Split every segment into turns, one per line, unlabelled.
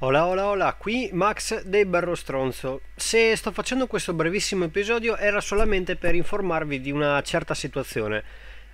Hola hola hola, qui Max dei Barro Stronzo. Se sto facendo questo brevissimo episodio era solamente per informarvi di una certa situazione.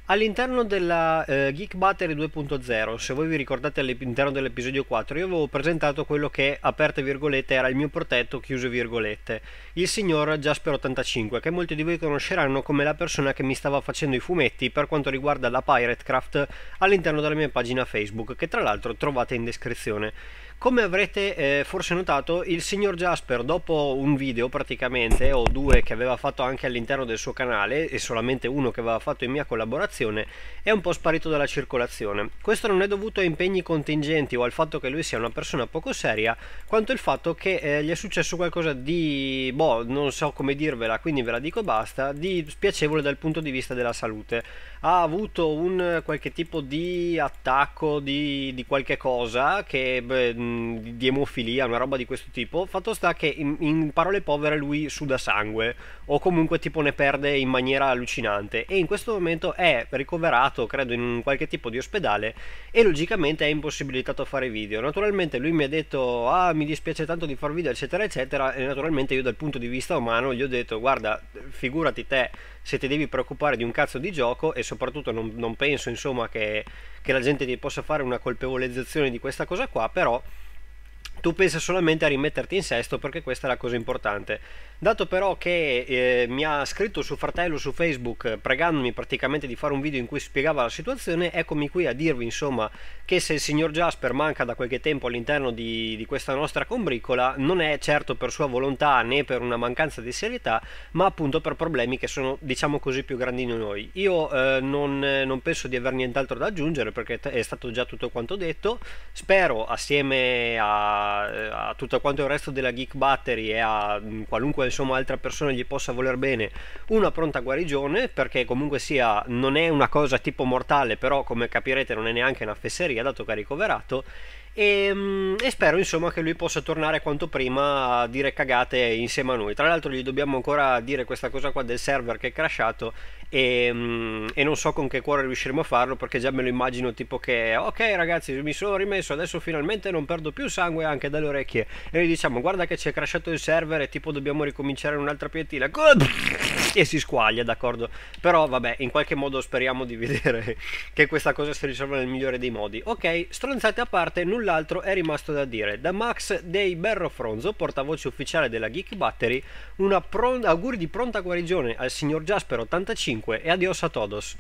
All'interno della eh, Geek Battery 2.0, se voi vi ricordate all'interno dell'episodio 4, io avevo presentato quello che, aperte virgolette, era il mio protetto, chiuse virgolette, il signor Jasper85, che molti di voi conosceranno come la persona che mi stava facendo i fumetti per quanto riguarda la Piratecraft all'interno della mia pagina Facebook, che tra l'altro trovate in descrizione. Come avrete eh, forse notato, il signor Jasper dopo un video praticamente, o due che aveva fatto anche all'interno del suo canale, e solamente uno che aveva fatto in mia collaborazione, è un po' sparito dalla circolazione. Questo non è dovuto a impegni contingenti o al fatto che lui sia una persona poco seria, quanto il fatto che eh, gli è successo qualcosa di, boh, non so come dirvela, quindi ve la dico basta, di spiacevole dal punto di vista della salute. Ha avuto un eh, qualche tipo di attacco di, di qualche cosa che... Beh, mh, di emofilia, una roba di questo tipo. Fatto sta che in, in, parole povere lui suda sangue o comunque tipo ne perde in maniera allucinante e in questo momento è ricoverato, credo, in un qualche tipo di ospedale e logicamente è impossibilitato a fare video. Naturalmente lui mi ha detto "Ah, mi dispiace tanto di far video, eccetera, eccetera" e naturalmente io dal punto di vista umano gli ho detto "Guarda, figurati te se ti devi preoccupare di un cazzo di gioco e soprattutto non, non penso insomma che, che la gente ti possa fare una colpevolezzazione di questa cosa qua, però tu pensa solamente a rimetterti in sesto perché questa è la cosa importante. Dato però che eh, mi ha scritto suo fratello su Facebook pregandomi praticamente di fare un video in cui spiegava la situazione, eccomi qui a dirvi insomma che se il signor Jasper manca da qualche tempo all'interno di, di questa nostra combricola non è certo per sua volontà né per una mancanza di serietà, ma appunto per problemi che sono diciamo così più grandi di noi. Io eh, non, non penso di aver nient'altro da aggiungere perché è stato già tutto quanto detto, spero assieme a eh, a, tutto quanto il resto della Geek Battery e a mm, qualunque insomma, altra persona gli possa voler bene una pronta guarigione perché comunque sia non è una cosa tipo mortale però come capirete non è neanche una fesseria dato che ha ricoverato e, ehm, e, spero insomma che lui possa tornare quanto prima a dire cagate insieme a noi. Tra l'altro gli dobbiamo ancora dire questa cosa qua del server che è crashato e, mm, e, non so con che cuore riusciremo a farlo perché già me lo immagino tipo che ok ragazzi mi sono rimesso adesso finalmente non perdo più sangue anche dalle orecchie e noi diciamo guarda che ci è crashato il server e tipo dobbiamo ricominciare in un'altra piattila. e si squaglia, d'accordo? Però vabbè, in qualche modo speriamo di vedere che questa cosa si risolva nel migliore dei modi. Ok, stronzate a parte, null'altro è rimasto da dire. Da Max dei Berro Fronzo, portavoce ufficiale della Geek Battery, una auguri di pronta guarigione al signor Jasper85 e adios a todos.